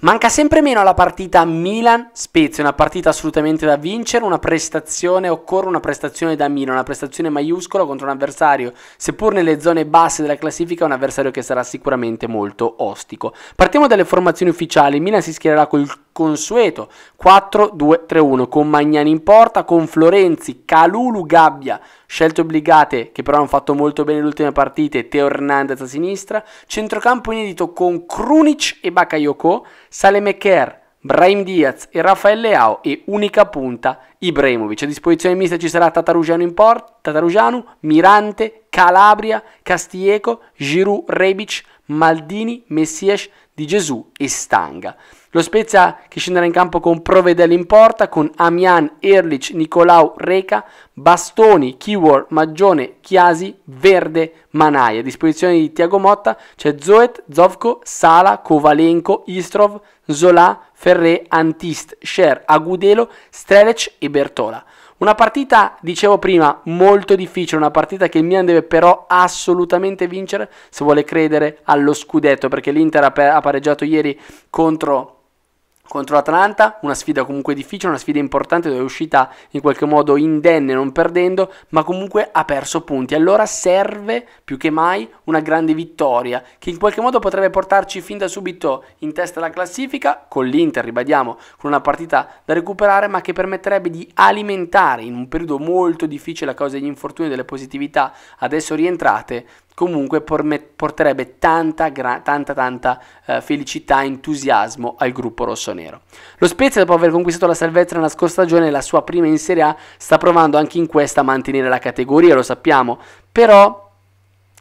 Manca sempre meno la partita Milan-Spezia, una partita assolutamente da vincere, una prestazione, occorre una prestazione da Milan, una prestazione maiuscola contro un avversario, seppur nelle zone basse della classifica, un avversario che sarà sicuramente molto ostico. Partiamo dalle formazioni ufficiali, Milan si schiererà col consueto 4-2-3-1 con Magnani in porta, con Florenzi, Calulu, Gabbia, scelte obbligate che però hanno fatto molto bene le ultime partite, Teo Hernandez a sinistra, centrocampo inedito con Krunic e Bakayoko, Salemeker, Brahim Diaz e Raffaele Leao e unica punta Ibrahimovic. A disposizione mista ci sarà Tatarugiano in porta, Tatarugiano, Mirante Calabria, Castieco, Giroud, Rebic, Maldini, Messias, Di Gesù e Stanga. Lo Spezia che scenderà in campo con Provedel in porta, con Amian, Erlich, Nicolau, Reca, Bastoni, Kiwor, Maggione, Chiasi, Verde, Manaia. A disposizione di Tiago Motta c'è Zoet, Zovko, Sala, Kovalenko, Istrov, Zola, Ferré, Antist, Sher, Agudelo, Strelec e Bertola. Una partita, dicevo prima, molto difficile, una partita che il Milan deve però assolutamente vincere se vuole credere allo scudetto, perché l'Inter ha pareggiato ieri contro contro l'Atalanta, una sfida comunque difficile, una sfida importante dove è uscita in qualche modo indenne non perdendo, ma comunque ha perso punti. Allora serve più che mai una grande vittoria che in qualche modo potrebbe portarci fin da subito in testa alla classifica, con l'Inter ribadiamo, con una partita da recuperare, ma che permetterebbe di alimentare in un periodo molto difficile a causa degli infortuni e delle positività adesso rientrate comunque porterebbe tanta, gra- tanta, tanta eh, felicità e entusiasmo al gruppo rossonero. Lo Spezia, dopo aver conquistato la salvezza nella scorsa stagione, la sua prima in Serie A, sta provando anche in questa a mantenere la categoria, lo sappiamo, però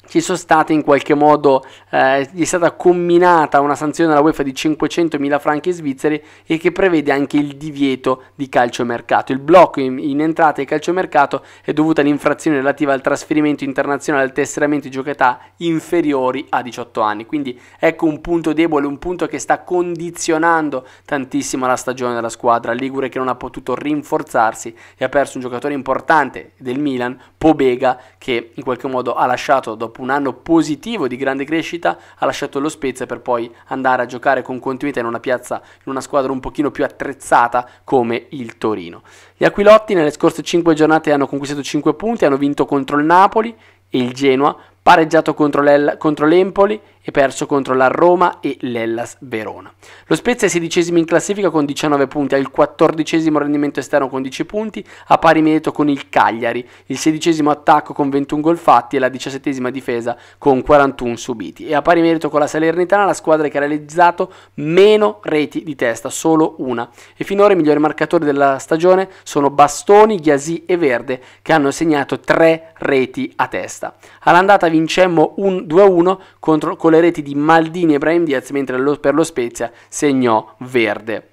ci sono state in qualche modo, eh, gli è stata comminata una sanzione alla UEFA di 500.000 franchi svizzeri e che prevede anche il divieto di calciomercato. Il blocco in, in entrata e calciomercato è dovuto all'infrazione relativa al trasferimento internazionale al tesseramento di giocatà inferiori a 18 anni. Quindi ecco un punto debole, un punto che sta condizionando tantissimo la stagione della squadra. Ligure che non ha potuto rinforzarsi e ha perso un giocatore importante del Milan, Pobega, che in qualche modo ha lasciato dopo dopo un anno positivo di grande crescita ha lasciato lo Spezia per poi andare a giocare con continuità in una piazza, in una squadra un pochino più attrezzata come il Torino. Gli Aquilotti nelle scorse 5 giornate hanno conquistato 5 punti, hanno vinto contro il Napoli e il Genoa pareggiato contro, contro l'Empoli e perso contro la Roma e l'Ellas Verona. Lo Spezia è sedicesimo in classifica con 19 punti, ha il quattordicesimo rendimento esterno con 10 punti, a pari merito con il Cagliari, il sedicesimo attacco con 21 gol fatti e la diciassettesima difesa con 41 subiti. E a pari merito con la Salernitana la squadra che ha realizzato meno reti di testa, solo una. E finora i migliori marcatori della stagione sono Bastoni, Ghiasi e Verde che hanno segnato 3 reti a testa. All'andata vincemmo 2-1 con le reti di Maldini e Brahim Diaz, mentre lo, per lo Spezia segnò Verde.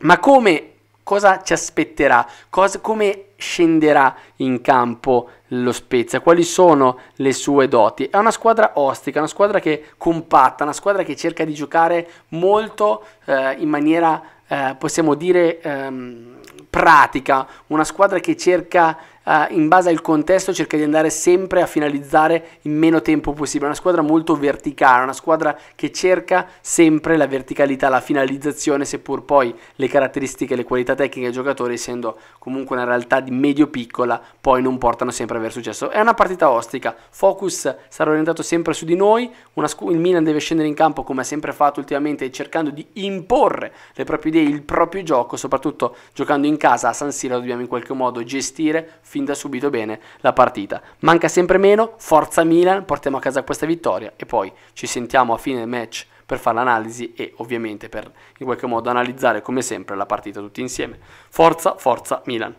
Ma come, cosa ci aspetterà? Cosa, come scenderà in campo lo Spezia? Quali sono le sue doti? È una squadra ostica, una squadra che compatta, una squadra che cerca di giocare molto eh, in maniera, eh, possiamo dire, ehm, pratica, una squadra che cerca eh, in base al contesto cerca di andare sempre a finalizzare in meno tempo possibile. È una squadra molto verticale, una squadra che cerca sempre la verticalità, la finalizzazione, seppur poi le caratteristiche, le qualità tecniche dei giocatori, essendo comunque una realtà di medio-piccola, poi non portano sempre a aver successo. È una partita ostica, focus sarà orientato sempre su di noi, scu- il Milan deve scendere in campo come ha sempre fatto ultimamente, cercando di imporre le proprie idee, il proprio gioco, soprattutto giocando in casa a San Siro dobbiamo in qualche modo gestire, fin da subito bene la partita. Manca sempre meno, forza Milan, portiamo a casa questa vittoria e poi ci sentiamo a fine match per fare l'analisi e ovviamente per in qualche modo analizzare come sempre la partita tutti insieme. Forza, forza Milan.